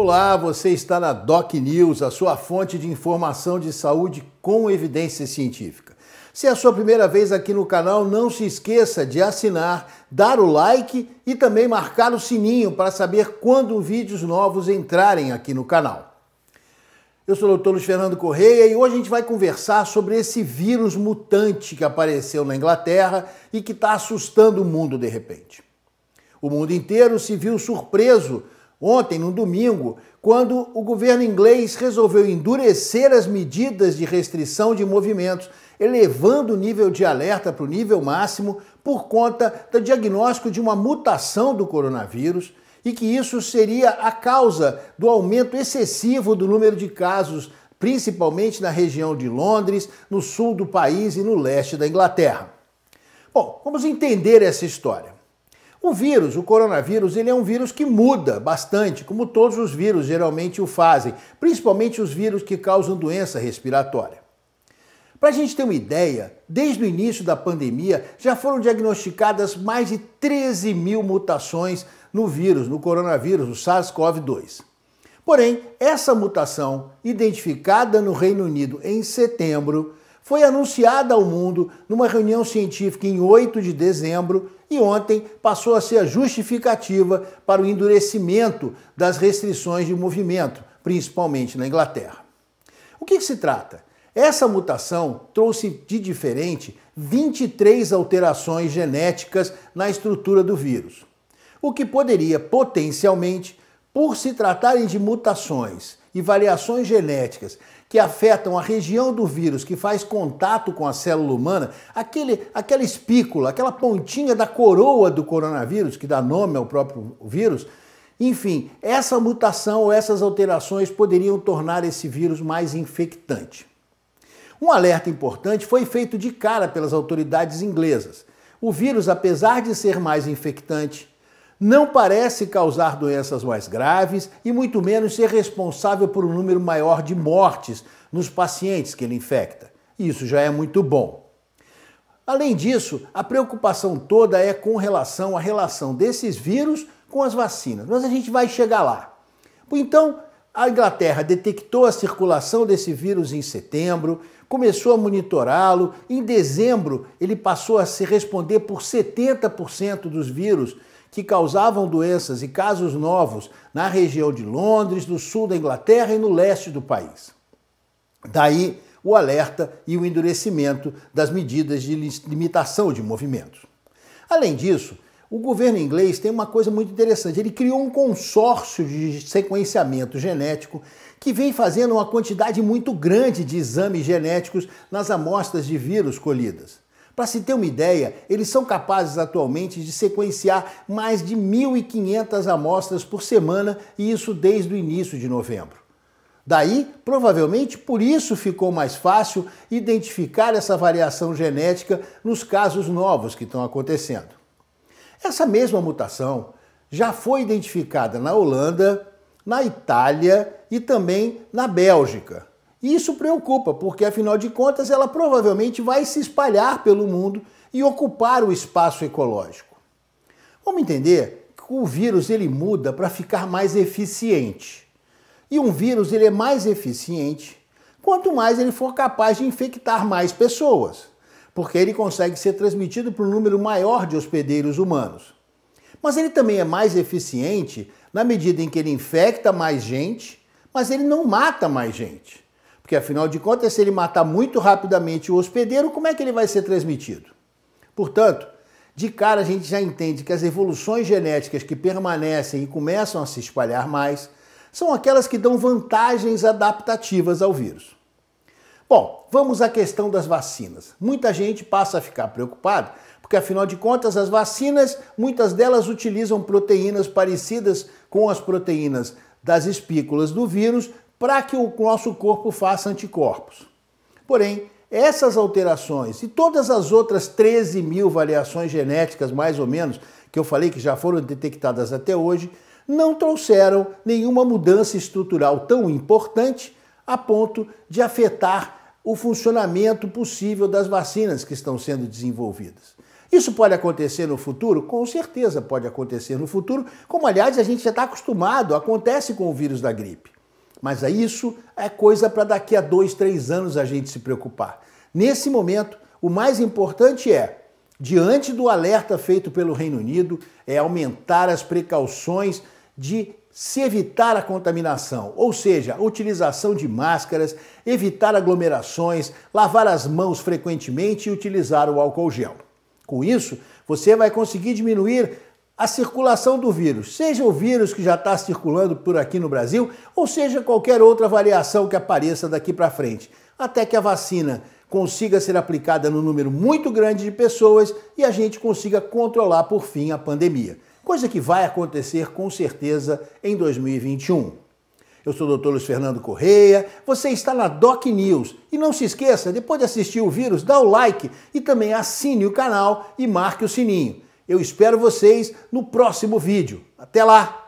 Olá, você está na Doc News, a sua fonte de informação de saúde com evidência científica. Se é a sua primeira vez aqui no canal, não se esqueça de assinar, dar o like e também marcar o sininho para saber quando vídeos novos entrarem aqui no canal. Eu sou o Dr. Luiz Fernando Correia e hoje a gente vai conversar sobre esse vírus mutante que apareceu na Inglaterra e que está assustando o mundo de repente. O mundo inteiro se viu surpreso ontem, no domingo, quando o governo inglês resolveu endurecer as medidas de restrição de movimentos, elevando o nível de alerta para o nível máximo por conta do diagnóstico de uma mutação do coronavírus e que isso seria a causa do aumento excessivo do número de casos, principalmente na região de Londres, no sul do país e no leste da Inglaterra. Bom, vamos entender essa história. O vírus, o coronavírus, ele é um vírus que muda bastante, como todos os vírus geralmente o fazem, principalmente os vírus que causam doença respiratória. Para a gente ter uma ideia, desde o início da pandemia já foram diagnosticadas mais de 13 mil mutações no vírus, no coronavírus, no SARS-CoV-2. Porém, essa mutação, identificada no Reino Unido em setembro, foi anunciada ao mundo numa reunião científica em 8 de dezembro e ontem passou a ser a justificativa para o endurecimento das restrições de movimento, principalmente na Inglaterra. O que, que se trata? Essa mutação trouxe de diferente 23 alterações genéticas na estrutura do vírus, o que poderia potencialmente, por se tratarem de mutações e variações genéticas que afetam a região do vírus que faz contato com a célula humana, aquele, aquela espícula, aquela pontinha da coroa do coronavírus, que dá nome ao próprio vírus, enfim, essa mutação ou essas alterações poderiam tornar esse vírus mais infectante. Um alerta importante foi feito de cara pelas autoridades inglesas. O vírus, apesar de ser mais infectante, não parece causar doenças mais graves e muito menos ser responsável por um número maior de mortes nos pacientes que ele infecta. Isso já é muito bom. Além disso, a preocupação toda é com relação à relação desses vírus com as vacinas, mas a gente vai chegar lá. Então, a Inglaterra detectou a circulação desse vírus em setembro, começou a monitorá-lo. Em dezembro, ele passou a se responder por 70% dos vírus que causavam doenças e casos novos na região de Londres, no sul da Inglaterra e no leste do país. Daí o alerta e o endurecimento das medidas de limitação de movimentos. Além disso, o governo inglês tem uma coisa muito interessante. Ele criou um consórcio de sequenciamento genético que vem fazendo uma quantidade muito grande de exames genéticos nas amostras de vírus colhidas. Para se ter uma ideia, eles são capazes atualmente de sequenciar mais de 1.500 amostras por semana, e isso desde o início de novembro. Daí, provavelmente por isso ficou mais fácil identificar essa variação genética nos casos novos que estão acontecendo. Essa mesma mutação já foi identificada na Holanda, na Itália e também na Bélgica. E isso preocupa, porque afinal de contas ela provavelmente vai se espalhar pelo mundo e ocupar o espaço ecológico. Vamos entender que o vírus ele muda para ficar mais eficiente. E um vírus ele é mais eficiente quanto mais ele for capaz de infectar mais pessoas, porque ele consegue ser transmitido para um número maior de hospedeiros humanos. Mas ele também é mais eficiente na medida em que ele infecta mais gente, mas ele não mata mais gente. Porque afinal de contas, se ele matar muito rapidamente o hospedeiro, como é que ele vai ser transmitido? Portanto, de cara a gente já entende que as evoluções genéticas que permanecem e começam a se espalhar mais são aquelas que dão vantagens adaptativas ao vírus. Bom, vamos à questão das vacinas. Muita gente passa a ficar preocupada, porque afinal de contas as vacinas, muitas delas utilizam proteínas parecidas com as proteínas das espículas do vírus para que o nosso corpo faça anticorpos. Porém, essas alterações e todas as outras 13 mil variações genéticas, mais ou menos, que eu falei que já foram detectadas até hoje, não trouxeram nenhuma mudança estrutural tão importante a ponto de afetar o funcionamento possível das vacinas que estão sendo desenvolvidas. Isso pode acontecer no futuro? Com certeza pode acontecer no futuro, como aliás a gente já está acostumado, acontece com o vírus da gripe. Mas é isso é coisa para daqui a dois, três anos a gente se preocupar. Nesse momento, o mais importante é, diante do alerta feito pelo Reino Unido, é aumentar as precauções de se evitar a contaminação, ou seja, a utilização de máscaras, evitar aglomerações, lavar as mãos frequentemente e utilizar o álcool gel. Com isso, você vai conseguir diminuir a circulação do vírus, seja o vírus que já está circulando por aqui no Brasil, ou seja qualquer outra variação que apareça daqui para frente, até que a vacina consiga ser aplicada no número muito grande de pessoas e a gente consiga controlar por fim a pandemia. Coisa que vai acontecer com certeza em 2021. Eu sou o Dr. Luiz Fernando Correia, você está na Doc News. E não se esqueça, depois de assistir o vírus, dá o like e também assine o canal e marque o sininho. Eu espero vocês no próximo vídeo. Até lá!